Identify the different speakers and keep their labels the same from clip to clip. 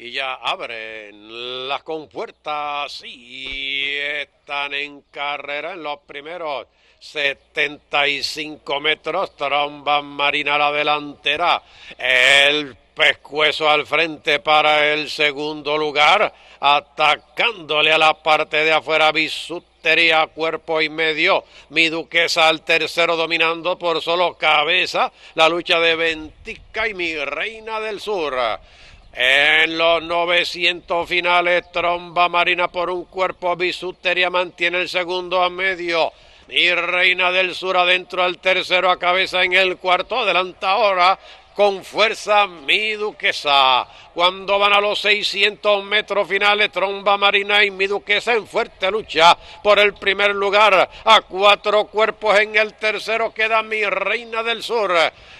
Speaker 1: y ya abren las compuertas y están en carrera en los primeros 75 metros. Tromba Marina la delantera. El pescuezo al frente para el segundo lugar, atacándole a la parte de afuera Bisutería cuerpo y medio, mi duquesa al tercero dominando por solo cabeza la lucha de Ventica y mi reina del sur. En los 900 finales, Tromba Marina por un cuerpo, Bisuteria mantiene el segundo a medio. Y Reina del Sur adentro al tercero a cabeza en el cuarto. Adelanta ahora con fuerza mi duquesa. Cuando van a los 600 metros finales, Tromba Marina y mi duquesa en fuerte lucha por el primer lugar. A cuatro cuerpos en el tercero queda mi reina del sur.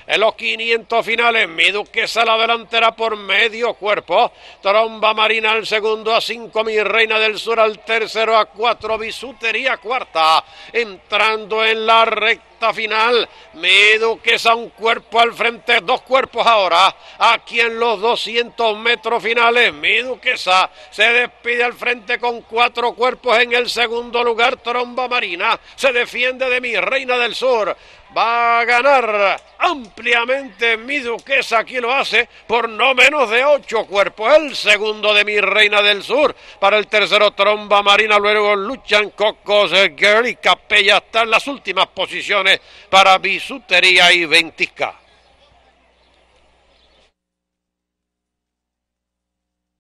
Speaker 1: En los 500 finales, mi duquesa la delantera por medio cuerpo. Tromba Marina al segundo a cinco, mi reina del sur al tercero a cuatro, bisutería cuarta. Entrando en la recta final. mi duquesa, un cuerpo al frente, dos cuerpos ahora. Aquí en los 200 metros finales, Mi Duquesa se despide al frente con cuatro cuerpos en el segundo lugar. Tromba Marina se defiende de mi reina del sur. Va a ganar ampliamente mi duquesa. Aquí lo hace por no menos de ocho cuerpos. El segundo de mi reina del sur. Para el tercero, tromba marina. Luego luchan Cocos, Girl y Capella. Están las últimas posiciones para bisutería y ventisca.